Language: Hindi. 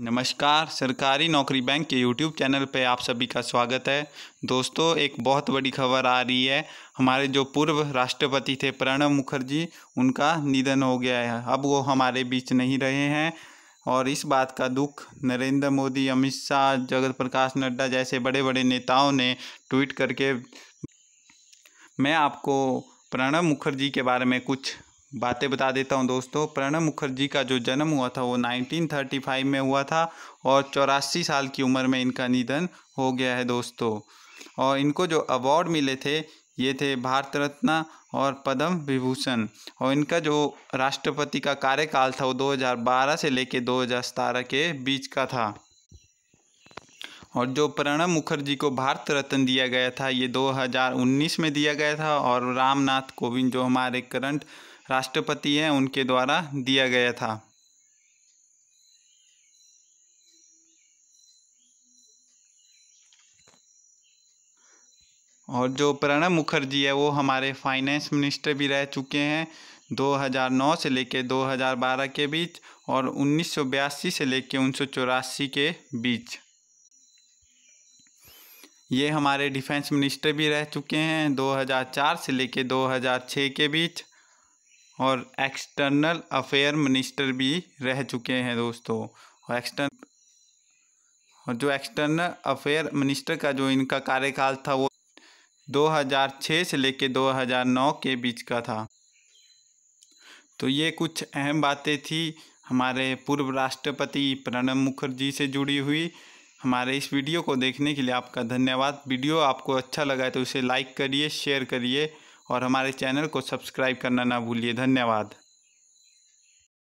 नमस्कार सरकारी नौकरी बैंक के यूट्यूब चैनल पर आप सभी का स्वागत है दोस्तों एक बहुत बड़ी खबर आ रही है हमारे जो पूर्व राष्ट्रपति थे प्रणब मुखर्जी उनका निधन हो गया है अब वो हमारे बीच नहीं रहे हैं और इस बात का दुख नरेंद्र मोदी अमित शाह जगत प्रकाश नड्डा जैसे बड़े बड़े नेताओं ने ट्वीट करके मैं आपको प्रणब मुखर्जी के बारे में कुछ बातें बता देता हूं दोस्तों प्रणब मुखर्जी का जो जन्म हुआ था वो 1935 में हुआ था और चौरासी साल की उम्र में इनका निधन हो गया है दोस्तों और इनको जो अवार्ड मिले थे ये थे भारत रत्न और पद्म विभूषण और इनका जो राष्ट्रपति का कार्यकाल था वो 2012 से लेके दो के बीच का था और जो प्रणब मुखर्जी को भारत रत्न दिया गया था ये 2019 में दिया गया था और रामनाथ कोविंद जो हमारे करंट राष्ट्रपति हैं उनके द्वारा दिया गया था और जो प्रणब मुखर्जी है वो हमारे फाइनेंस मिनिस्टर भी रह चुके हैं 2009 से लेकर 2012 के बीच और उन्नीस से लेकर उन्नीस के बीच ये हमारे डिफेंस मिनिस्टर भी रह चुके हैं 2004 से लेकर 2006 के बीच और एक्सटर्नल अफेयर मिनिस्टर भी रह चुके हैं दोस्तों और एक्सटर्न और जो एक्सटर्नल अफेयर मिनिस्टर का जो इनका कार्यकाल था वो 2006 से लेके 2009 के बीच का था तो ये कुछ अहम बातें थी हमारे पूर्व राष्ट्रपति प्रणब मुखर्जी से जुड़ी हुई हमारे इस वीडियो को देखने के लिए आपका धन्यवाद वीडियो आपको अच्छा लगा है तो इसे लाइक करिए शेयर करिए और हमारे चैनल को सब्सक्राइब करना ना भूलिए धन्यवाद